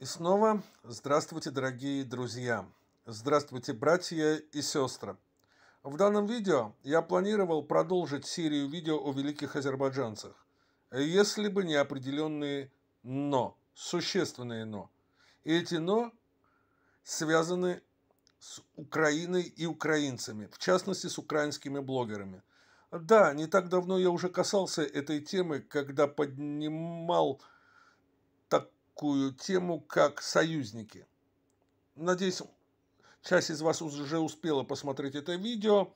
И снова здравствуйте, дорогие друзья! Здравствуйте, братья и сестры! В данном видео я планировал продолжить серию видео о великих азербайджанцах, если бы не определенные «но», существенные «но». И эти «но» связаны с Украиной и украинцами, в частности, с украинскими блогерами. Да, не так давно я уже касался этой темы, когда поднимал такую тему, как союзники. Надеюсь, часть из вас уже успела посмотреть это видео.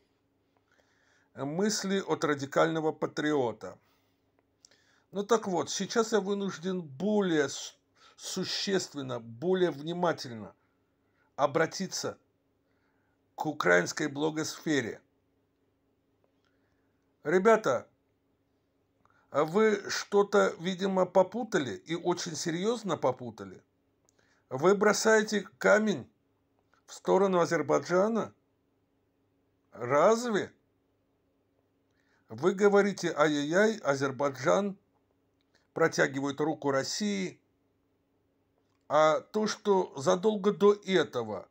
Мысли от радикального патриота. Ну так вот, сейчас я вынужден более существенно, более внимательно обратиться к украинской блогосфере. Ребята, а вы что-то, видимо, попутали и очень серьезно попутали. Вы бросаете камень в сторону Азербайджана? Разве? Вы говорите «Ай-яй-яй, Азербайджан», протягивает руку России. А то, что задолго до этого...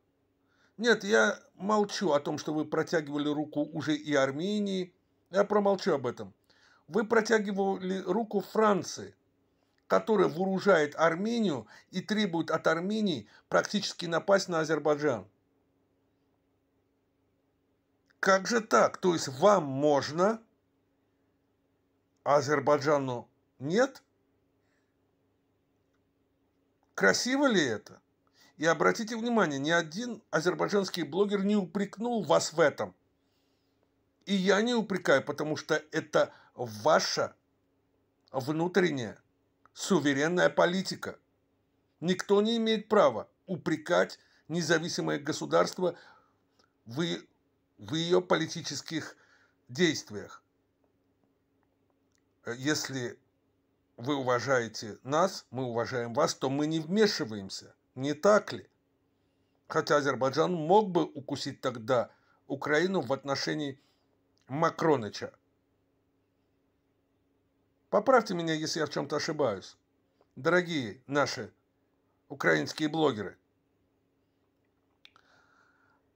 Нет, я молчу о том, что вы протягивали руку уже и Армении. Я промолчу об этом. Вы протягивали руку Франции, которая вооружает Армению и требует от Армении практически напасть на Азербайджан. Как же так? То есть вам можно, а Азербайджану нет? Красиво ли это? И обратите внимание, ни один азербайджанский блогер не упрекнул вас в этом. И я не упрекаю, потому что это ваша внутренняя суверенная политика. Никто не имеет права упрекать независимое государство в, в ее политических действиях. Если вы уважаете нас, мы уважаем вас, то мы не вмешиваемся. Не так ли? Хотя Азербайджан мог бы укусить тогда Украину в отношении Макроныча. Поправьте меня, если я в чем-то ошибаюсь. Дорогие наши украинские блогеры.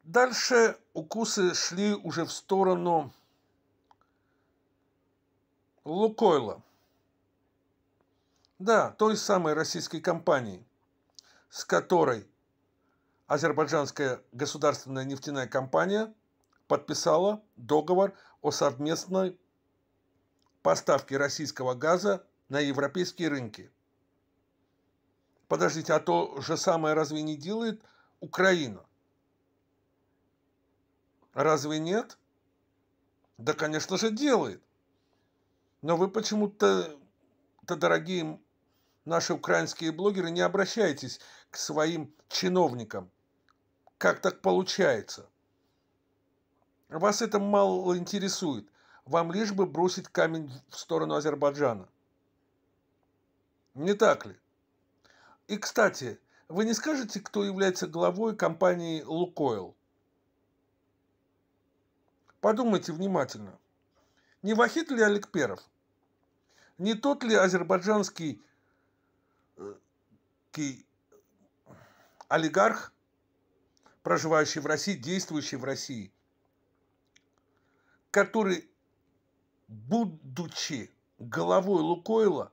Дальше укусы шли уже в сторону Лукойла. Да, той самой российской компании, с которой азербайджанская государственная нефтяная компания – подписала договор о совместной поставке российского газа на европейские рынки. Подождите, а то же самое разве не делает Украина? Разве нет? Да, конечно же, делает. Но вы почему-то, то, дорогие наши украинские блогеры, не обращаетесь к своим чиновникам. Как так получается? Вас это мало интересует. Вам лишь бы бросить камень в сторону Азербайджана. Не так ли? И, кстати, вы не скажете, кто является главой компании «Лукойл»? Подумайте внимательно. Не Вахит ли Олег Перов? Не тот ли азербайджанский э, ки, олигарх, проживающий в России, действующий в России – который, будучи головой Лукойла,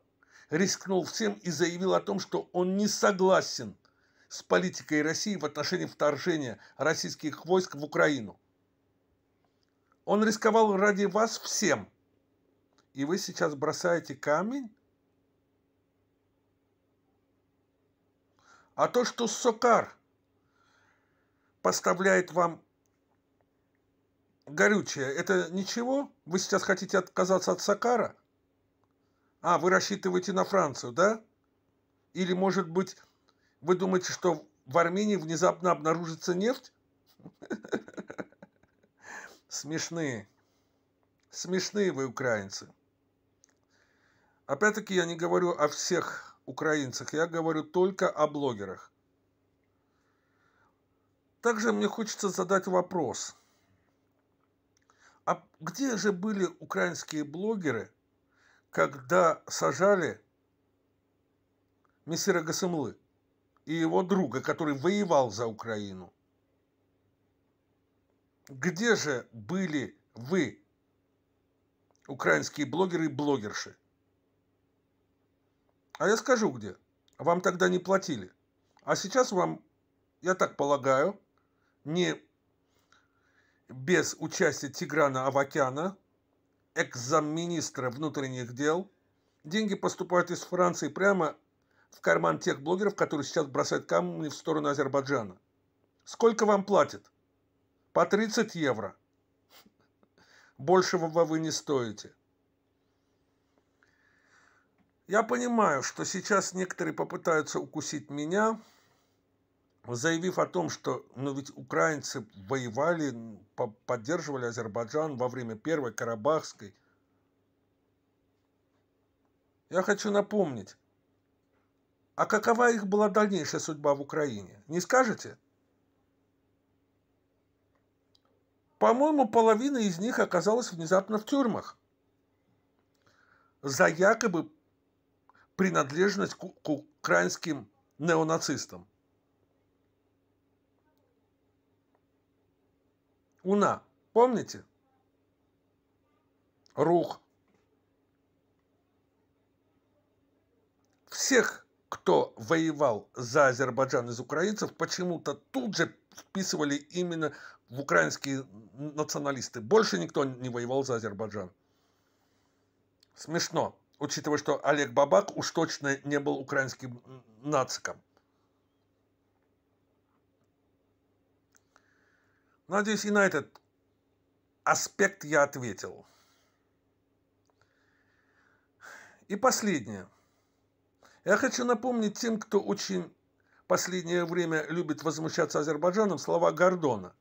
рискнул всем и заявил о том, что он не согласен с политикой России в отношении вторжения российских войск в Украину. Он рисковал ради вас всем. И вы сейчас бросаете камень? А то, что Сокар поставляет вам горючее – это ничего? Вы сейчас хотите отказаться от Сакара? А, вы рассчитываете на Францию, да? Или, может быть, вы думаете, что в Армении внезапно обнаружится нефть? Смешные. Смешные вы, украинцы. Опять-таки, я не говорю о всех украинцах, я говорю только о блогерах. Также мне хочется задать вопрос – а где же были украинские блогеры, когда сажали мессира Гасымлы и его друга, который воевал за Украину? Где же были вы, украинские блогеры и блогерши? А я скажу где. Вам тогда не платили. А сейчас вам, я так полагаю, не без участия Тиграна Авакяна, экс-замминистра внутренних дел. Деньги поступают из Франции прямо в карман тех блогеров, которые сейчас бросают камни в сторону Азербайджана. Сколько вам платят? По 30 евро. Большего вы не стоите. Я понимаю, что сейчас некоторые попытаются укусить меня – заявив о том, что, ну ведь украинцы воевали, поддерживали Азербайджан во время Первой Карабахской. Я хочу напомнить, а какова их была дальнейшая судьба в Украине? Не скажете? По-моему, половина из них оказалась внезапно в тюрьмах за якобы принадлежность к, к украинским неонацистам. уна, помните? Рух. Всех, кто воевал за Азербайджан из украинцев, почему-то тут же вписывали именно в украинские националисты. Больше никто не воевал за Азербайджан. Смешно, учитывая, что Олег Бабак уж точно не был украинским нациком. Надеюсь, и на этот аспект я ответил. И последнее. Я хочу напомнить тем, кто очень последнее время любит возмущаться Азербайджаном, слова Гордона.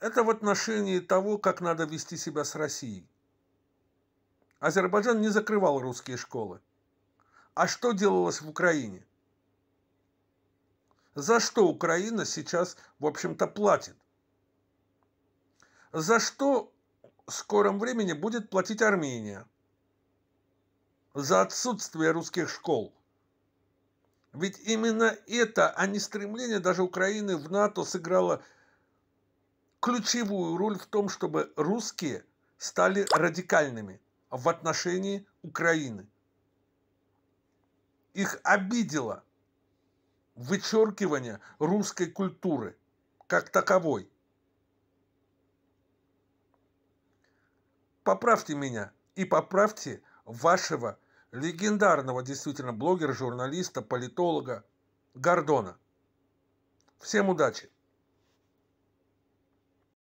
Это в отношении того, как надо вести себя с Россией. Азербайджан не закрывал русские школы. А что делалось в Украине? за что Украина сейчас, в общем-то, платит. За что в скором времени будет платить Армения. За отсутствие русских школ. Ведь именно это, а не стремление даже Украины в НАТО сыграло ключевую роль в том, чтобы русские стали радикальными в отношении Украины. Их обидело – вычеркивания русской культуры как таковой. Поправьте меня и поправьте вашего легендарного действительно блогера, журналиста, политолога Гордона. Всем удачи!